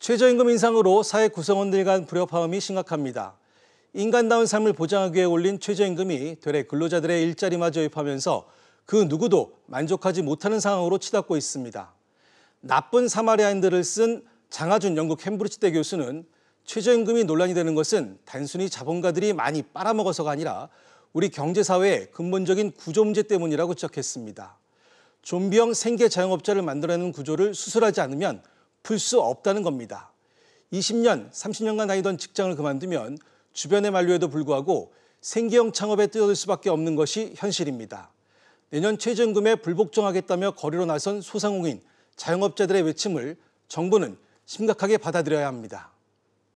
최저임금 인상으로 사회 구성원들 간 불협화음이 심각합니다. 인간다운 삶을 보장하기 위해 올린 최저임금이 되레 근로자들의 일자리마저 위하면서그 누구도 만족하지 못하는 상황으로 치닫고 있습니다. 나쁜 사마리아인들을 쓴 장하준 영국 캠브리지대 교수는 최저임금이 논란이 되는 것은 단순히 자본가들이 많이 빨아먹어서가 아니라 우리 경제사회의 근본적인 구조 문제 때문이라고 지적했습니다. 좀비형 생계 자영업자를 만들어내는 구조를 수술하지 않으면 풀수 없다는 겁니다. 20년, 30년간 다니던 직장을 그만두면 주변의 만료에도 불구하고 생계형 창업에 뛰어들 수밖에 없는 것이 현실입니다. 내년 최저임금에 불복종하겠다며 거리로 나선 소상공인, 자영업자들의 외침을 정부는 심각하게 받아들여야 합니다.